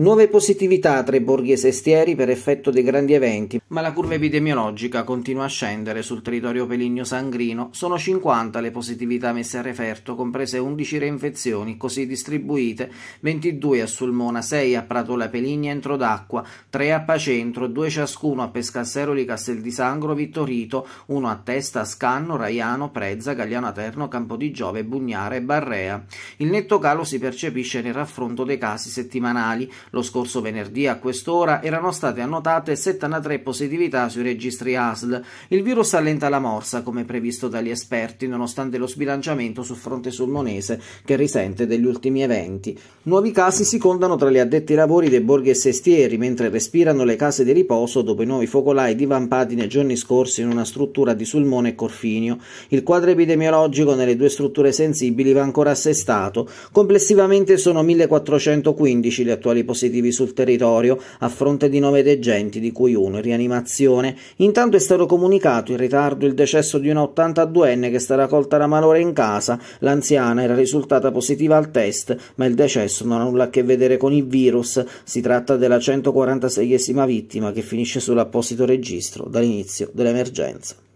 Nuove positività tra i borghi e sestieri per effetto dei grandi eventi, ma la curva epidemiologica continua a scendere sul territorio peligno-sangrino. Sono 50 le positività messe a referto, comprese 11 reinfezioni, così distribuite 22 a Sulmona, 6 a Pratola Peligna entro d'acqua, 3 a Pacentro, 2 ciascuno a Pescasseroli, Castel di Sangro, Vittorito, 1 a Testa, Scanno, Raiano, Prezza, Gagliano Aterno, Campo di Giove, Bugnare e Barrea. Il netto calo si percepisce nel raffronto dei casi settimanali, lo scorso venerdì a quest'ora erano state annotate 73 positività sui registri ASL. Il virus allenta la morsa, come previsto dagli esperti, nonostante lo sbilanciamento sul fronte sulmonese che risente degli ultimi eventi. Nuovi casi si contano tra gli addetti ai lavori dei borghi e sestieri, mentre respirano le case di riposo dopo i nuovi focolai divampati nei giorni scorsi in una struttura di Sulmone e Corfinio. Il quadro epidemiologico nelle due strutture sensibili va ancora assestato. Complessivamente sono 1415 le attuali positività dispositivi sul territorio a fronte di nove degenti, di cui uno in rianimazione. Intanto è stato comunicato in ritardo il decesso di una 82enne che sarà colta da malore in casa. L'anziana era risultata positiva al test, ma il decesso non ha nulla a che vedere con il virus. Si tratta della 146esima vittima che finisce sull'apposito registro dall'inizio dell'emergenza.